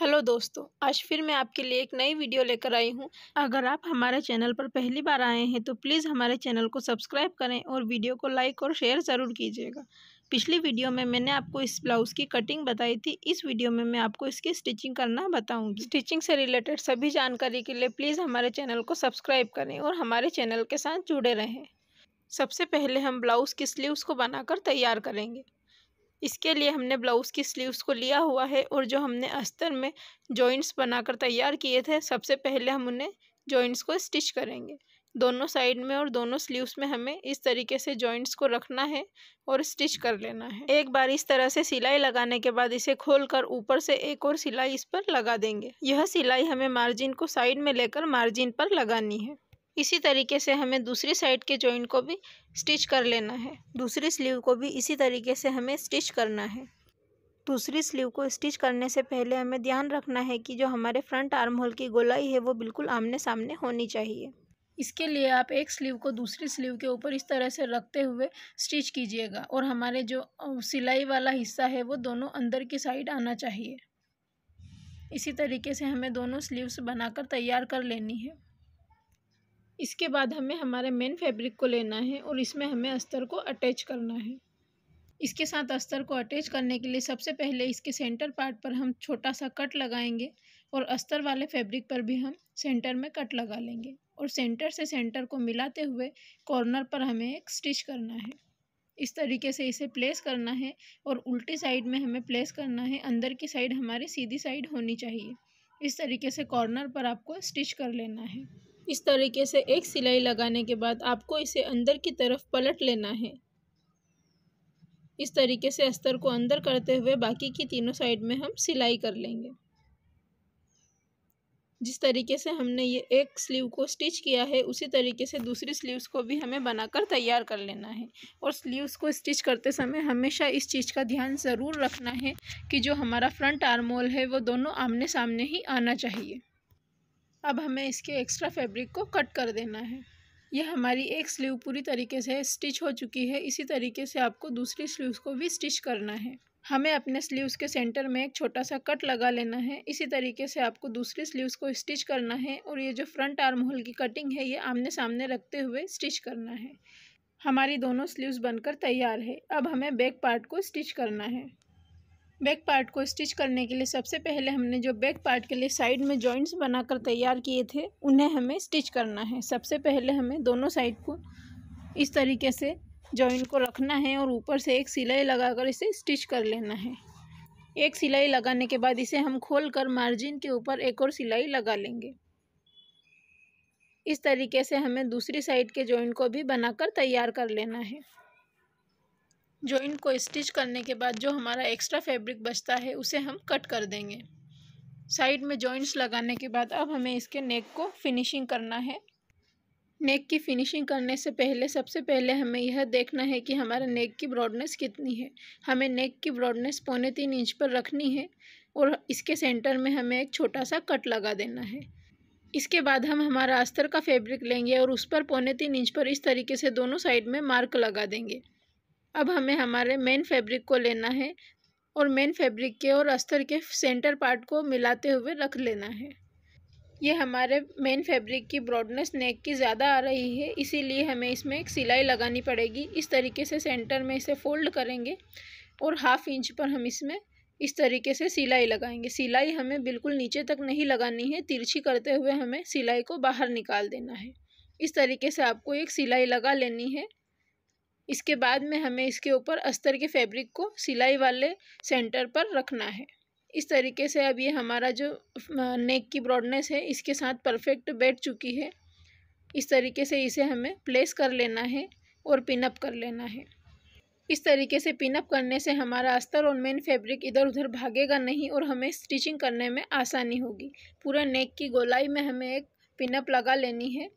Hello दोस्तों आज फिर मैं आपके लिए एक नई वीडियो लेकर आई हूं। अगर आप हमारे चैनल पर पहली बार आए हैं तो प्लीज़ हमारे चैनल को सब्सक्राइब करें और वीडियो को लाइक और शेयर ज़रूर कीजिएगा पिछली वीडियो में मैंने आपको इस ब्लाउज़ की कटिंग बताई थी इस वीडियो में मैं आपको इसकी स्टिचिंग करना बताऊँगी स्टिचिंग से रिलेटेड सभी जानकारी के लिए प्लीज़ हमारे चैनल को सब्सक्राइब करें और हमारे चैनल के साथ जुड़े रहें सबसे पहले हम ब्लाउज़ की स्लीव्स को बनाकर तैयार करेंगे इसके लिए हमने ब्लाउज़ की स्लीव्स को लिया हुआ है और जो हमने अस्तर में जॉइंट्स बनाकर तैयार किए थे सबसे पहले हम उन्हें जॉइंट्स को स्टिच करेंगे दोनों साइड में और दोनों स्लीव्स में हमें इस तरीके से जॉइंट्स को रखना है और स्टिच कर लेना है एक बार इस तरह से सिलाई लगाने के बाद इसे खोलकर ऊपर से एक और सिलाई इस पर लगा देंगे यह सिलाई हमें मार्जिन को साइड में लेकर मार्जिन पर लगानी है इसी तरीके से हमें दूसरी साइड के जॉइंट को भी स्टिच कर लेना है दूसरी स्लीव को भी इसी तरीके से हमें स्टिच करना है दूसरी स्लीव को स्टिच करने से पहले हमें ध्यान रखना है कि जो हमारे फ्रंट आर्म होल की गोलाई है वो बिल्कुल आमने सामने होनी चाहिए इसके लिए आप एक स्लीव को दूसरी स्लीव के ऊपर इस तरह से रखते हुए स्टिच कीजिएगा और हमारे जो सिलाई वाला हिस्सा है वो दोनों अंदर की साइड आना चाहिए इसी तरीके से हमें दोनों स्लीव्स बनाकर तैयार कर लेनी है इसके बाद हमें हमारे मेन फैब्रिक को लेना है और इसमें हमें अस्तर को अटैच करना है इसके साथ अस्तर को अटैच करने के लिए सबसे पहले इसके सेंटर पार्ट पर हम छोटा सा कट लगाएंगे और अस्तर वाले फैब्रिक पर भी हम सेंटर में कट लगा लेंगे और सेंटर से सेंटर को मिलाते हुए कॉर्नर पर हमें एक स्टिच करना है इस तरीके से इसे प्लेस करना है और उल्टी साइड में हमें प्लेस करना है अंदर की साइड हमारी सीधी साइड होनी चाहिए इस तरीके से कॉर्नर पर आपको स्टिच कर लेना है इस तरीके से एक सिलाई लगाने के बाद आपको इसे अंदर की तरफ पलट लेना है इस तरीके से अस्तर को अंदर करते हुए बाकी की तीनों साइड में हम सिलाई कर लेंगे जिस तरीके से हमने ये एक स्लीव को स्टिच किया है उसी तरीके से दूसरी स्लीव्स को भी हमें बनाकर तैयार कर लेना है और स्लीव्स को स्टिच करते समय हमेशा इस चीज़ का ध्यान ज़रूर रखना है कि जो हमारा फ्रंट आर्मोल है वो दोनों आमने सामने ही आना चाहिए अब हमें इसके एक्स्ट्रा फैब्रिक को कट कर देना है यह हमारी एक स्लीव पूरी तरीके से स्टिच हो चुकी है इसी तरीके से आपको दूसरी स्लीव्स को भी स्टिच करना है हमें अपने स्लीव्स के सेंटर में एक छोटा सा कट लगा लेना है इसी तरीके से आपको दूसरी स्लीव्स को स्टिच करना है और ये जो फ्रंट आर्म होल की कटिंग है ये आमने सामने रखते हुए स्टिच करना है हमारी दोनों स्लीव्स बनकर तैयार है अब हमें बैक पार्ट को स्टिच करना है बैक पार्ट को स्टिच करने के लिए सबसे पहले हमने जो बैक पार्ट के लिए साइड में जॉइंट्स बनाकर तैयार किए थे उन्हें हमें स्टिच करना है सबसे पहले हमें दोनों साइड को इस तरीके से जॉइंट को रखना है और ऊपर से एक सिलाई लगाकर इसे स्टिच कर लेना है एक सिलाई लगाने के बाद इसे हम खोल कर मार्जिन के ऊपर एक और सिलाई लगा लेंगे इस तरीके से हमें दूसरी साइड के जॉइंट को भी बनाकर तैयार कर लेना है जॉइंट को स्टिच करने के बाद जो हमारा एक्स्ट्रा फैब्रिक बचता है उसे हम कट कर देंगे साइड में जॉइंट्स लगाने के बाद अब हमें इसके नेक को फिनिशिंग करना है नेक की फिनिशिंग करने से पहले सबसे पहले हमें यह देखना है कि हमारा नेक की ब्रॉडनेस कितनी है हमें नेक की ब्रॉडनेस पौने तीन इंच पर रखनी है और इसके सेंटर में हमें एक छोटा सा कट लगा देना है इसके बाद हम हमारा अस्तर का फैब्रिक लेंगे और उस पर पौने तीन इंच पर इस तरीके से दोनों साइड में मार्क लगा देंगे अब हमें हमारे मेन फैब्रिक को लेना है और मेन फैब्रिक के और अस्तर के सेंटर पार्ट को मिलाते हुए रख लेना है ये हमारे मेन फैब्रिक की ब्रॉडनेस नेक की ज़्यादा आ रही है इसीलिए हमें इसमें एक सिलाई लगानी पड़ेगी इस तरीके से सेंटर में इसे फोल्ड करेंगे और हाफ इंच पर हम इसमें इस तरीके से सिलाई लगाएंगे सिलाई हमें बिल्कुल नीचे तक नहीं लगानी है तिरछी करते हुए हमें सिलाई को बाहर निकाल देना है इस तरीके से आपको एक सिलाई लगा लेनी है इसके बाद में हमें इसके ऊपर अस्तर के फैब्रिक को सिलाई वाले सेंटर पर रखना है इस तरीके से अब ये हमारा जो नेक की ब्रॉडनेस है इसके साथ परफेक्ट बैठ चुकी है इस तरीके से इसे हमें प्लेस कर लेना है और पिनअप कर लेना है इस तरीके से पिनअप करने से हमारा अस्तर और मेन फैब्रिक इधर उधर भागेगा नहीं और हमें स्टिचिंग करने में आसानी होगी पूरा नेक की गोलाई में हमें एक पिनअप लगा लेनी है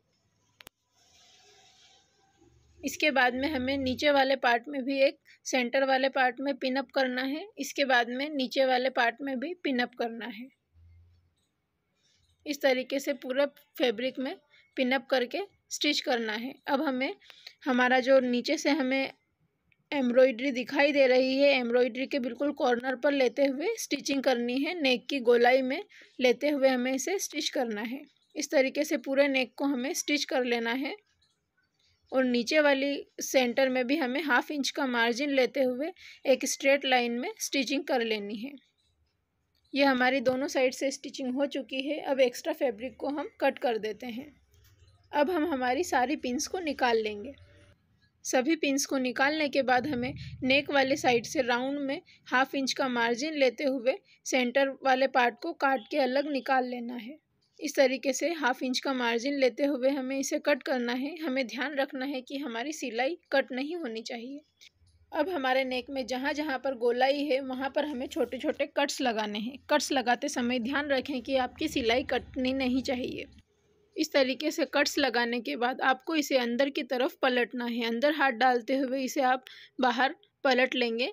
इसके बाद में हमें नीचे वाले पार्ट में भी एक सेंटर वाले पार्ट में पिनअप करना है इसके बाद में नीचे वाले पार्ट में भी पिनअप करना है इस तरीके से पूरा फैब्रिक में पिनअप करके स्टिच करना है अब हमें हमारा जो नीचे से हमें एम्ब्रॉयडरी दिखाई दे रही है एम्ब्रॉयडरी के बिल्कुल कॉर्नर पर लेते हुए स्टिचिंग करनी है नेक की गोलाई में लेते हुए हमें इसे स्टिच करना है इस तरीके से पूरे नेक को हमें स्टिच कर लेना है और नीचे वाली सेंटर में भी हमें हाफ इंच का मार्जिन लेते हुए एक स्ट्रेट लाइन में स्टिचिंग कर लेनी है यह हमारी दोनों साइड से स्टिचिंग हो चुकी है अब एक्स्ट्रा फैब्रिक को हम कट कर देते हैं अब हम हमारी सारी पिंस को निकाल लेंगे सभी पिंस को निकालने के बाद हमें नेक वाले साइड से राउंड में हाफ इंच का मार्जिन लेते हुए सेंटर वाले पार्ट को काट के अलग निकाल लेना है इस तरीके से हाफ इंच का मार्जिन लेते हुए हमें इसे कट करना है हमें ध्यान रखना है कि हमारी सिलाई कट नहीं होनी चाहिए अब हमारे नेक में जहाँ जहाँ पर गोलाई है वहाँ पर हमें छोटे छोटे कट्स लगाने हैं कट्स लगाते समय ध्यान रखें कि आपकी सिलाई कटनी नहीं चाहिए इस तरीके से कट्स लगाने के बाद आपको इसे अंदर की तरफ पलटना है अंदर हाथ डालते हुए इसे आप बाहर पलट लेंगे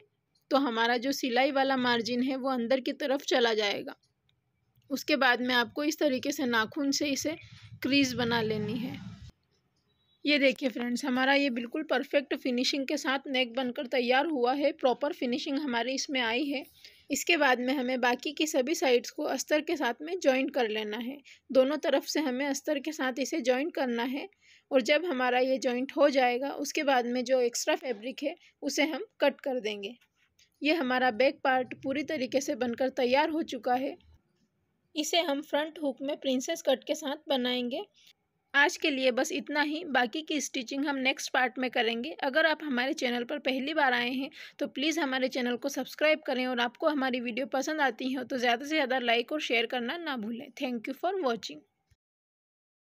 तो हमारा जो सिलाई वाला मार्जिन है वो अंदर की तरफ चला जाएगा उसके बाद में आपको इस तरीके से नाखून से इसे क्रीज बना लेनी है ये देखिए फ्रेंड्स हमारा ये बिल्कुल परफेक्ट फिनिशिंग के साथ नेक बनकर तैयार हुआ है प्रॉपर फिनिशिंग हमारी इसमें आई है इसके बाद में हमें बाकी की सभी साइड्स को अस्तर के साथ में जॉइंट कर लेना है दोनों तरफ से हमें अस्तर के साथ इसे जॉइंट करना है और जब हमारा ये जॉइंट हो जाएगा उसके बाद में जो एक्स्ट्रा फैब्रिक है उसे हम कट कर देंगे ये हमारा बैक पार्ट पूरी तरीके से बनकर तैयार हो चुका है इसे हम फ्रंट हुक में प्रिंसेस कट के साथ बनाएंगे आज के लिए बस इतना ही बाकी की स्टिचिंग हम नेक्स्ट पार्ट में करेंगे अगर आप हमारे चैनल पर पहली बार आए हैं तो प्लीज़ हमारे चैनल को सब्सक्राइब करें और आपको हमारी वीडियो पसंद आती हो तो ज़्यादा से ज़्यादा लाइक और शेयर करना ना भूलें थैंक यू फॉर वॉचिंग